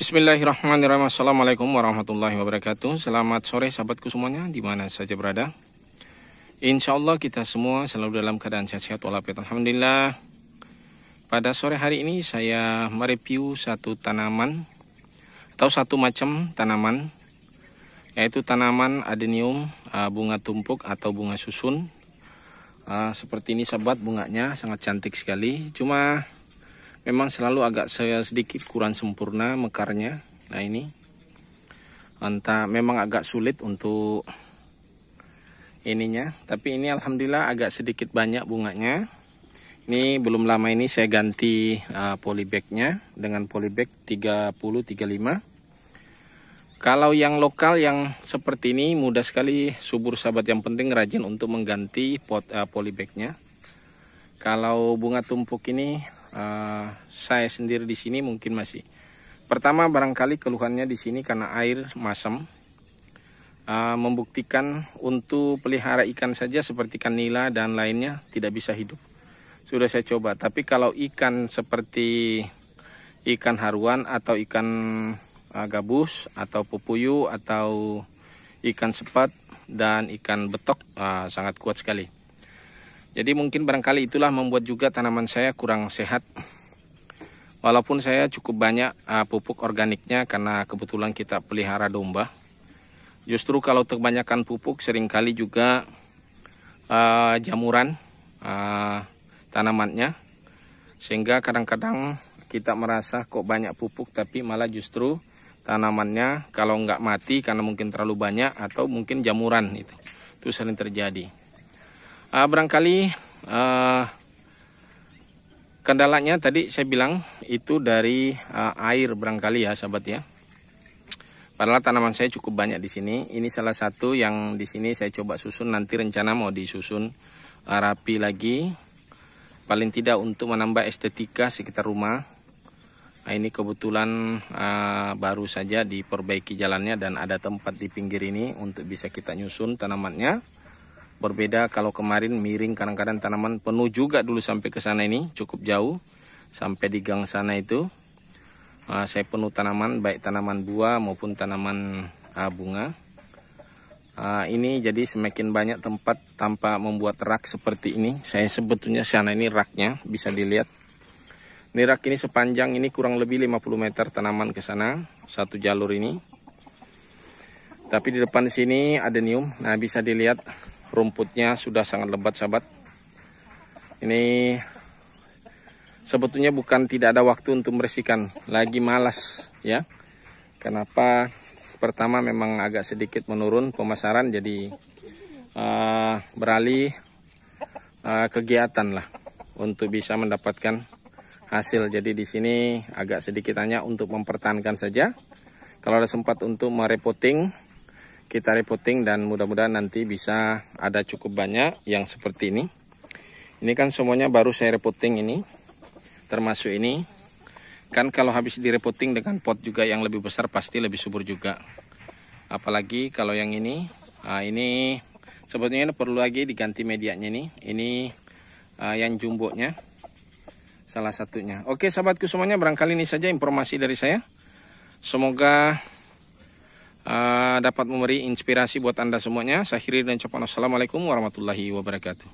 Bismillahirrahmanirrahim. Assalamualaikum warahmatullahi wabarakatuh. Selamat sore sahabatku semuanya di mana saja berada. Insya Allah kita semua selalu dalam keadaan sehat-sehat walafiat. Alhamdulillah. Pada sore hari ini saya mereview satu tanaman atau satu macam tanaman yaitu tanaman adenium eh, bunga tumpuk atau bunga susun. Eh, seperti ini sahabat bunganya sangat cantik sekali. Cuma memang selalu agak sedikit kurang sempurna mekarnya nah ini entah memang agak sulit untuk ininya tapi ini alhamdulillah agak sedikit banyak bunganya ini belum lama ini saya ganti uh, polybagnya dengan polybag 3035 kalau yang lokal yang seperti ini mudah sekali subur sahabat yang penting rajin untuk mengganti pot uh, polybagnya kalau bunga tumpuk ini Eh, saya sendiri di sini mungkin masih pertama barangkali keluhannya di sini karena air masam uh, membuktikan untuk pelihara ikan saja seperti ikan nila dan lainnya tidak bisa hidup sudah saya coba tapi kalau ikan seperti ikan haruan atau ikan uh, gabus atau pupuyu atau ikan sepat dan ikan betok uh, sangat kuat sekali jadi mungkin barangkali itulah membuat juga tanaman saya kurang sehat. Walaupun saya cukup banyak uh, pupuk organiknya karena kebetulan kita pelihara domba. Justru kalau kebanyakan pupuk seringkali juga uh, jamuran uh, tanamannya. Sehingga kadang-kadang kita merasa kok banyak pupuk tapi malah justru tanamannya kalau nggak mati karena mungkin terlalu banyak atau mungkin jamuran itu. Itu sering terjadi uh, barangkali uh, kendalanya tadi saya bilang itu dari uh, air barangkali ya sahabat ya padahal tanaman saya cukup banyak di sini ini salah satu yang di sini saya coba susun nanti rencana mau disusun uh, rapi lagi paling tidak untuk menambah estetika sekitar rumah nah, ini kebetulan uh, baru saja diperbaiki jalannya dan ada tempat di pinggir ini untuk bisa kita nyusun tanamannya Berbeda kalau kemarin miring kadang-kadang tanaman penuh juga dulu sampai ke sana ini cukup jauh sampai di gang sana itu. Uh, saya penuh tanaman baik tanaman buah maupun tanaman uh, bunga. Uh, ini jadi semakin banyak tempat tanpa membuat rak seperti ini. Saya sebetulnya sana ini raknya bisa dilihat. Ini rak ini sepanjang ini kurang lebih 50 meter tanaman ke sana satu jalur ini. Tapi di depan sini ada nium. Nah, bisa dilihat rumputnya sudah sangat lebat sahabat ini sebetulnya bukan tidak ada waktu untuk membersihkan lagi malas ya kenapa pertama memang agak sedikit menurun pemasaran jadi uh, beralih uh, kegiatan lah untuk bisa mendapatkan hasil jadi di sini agak sedikit hanya untuk mempertahankan saja kalau ada sempat untuk merepoting kita repotting dan mudah-mudahan nanti bisa ada cukup banyak yang seperti ini ini kan semuanya baru saya repotting ini termasuk ini kan kalau habis direpotting dengan pot juga yang lebih besar pasti lebih subur juga apalagi kalau yang ini nah ini sebetulnya ini perlu lagi diganti medianya nih ini uh, yang jumbonya salah satunya oke sahabatku semuanya barangkali ini saja informasi dari saya semoga Eh, dapat memberi inspirasi buat Anda semuanya. Saya akhiri dan ucapan Assalamualaikum warahmatullahi wabarakatuh.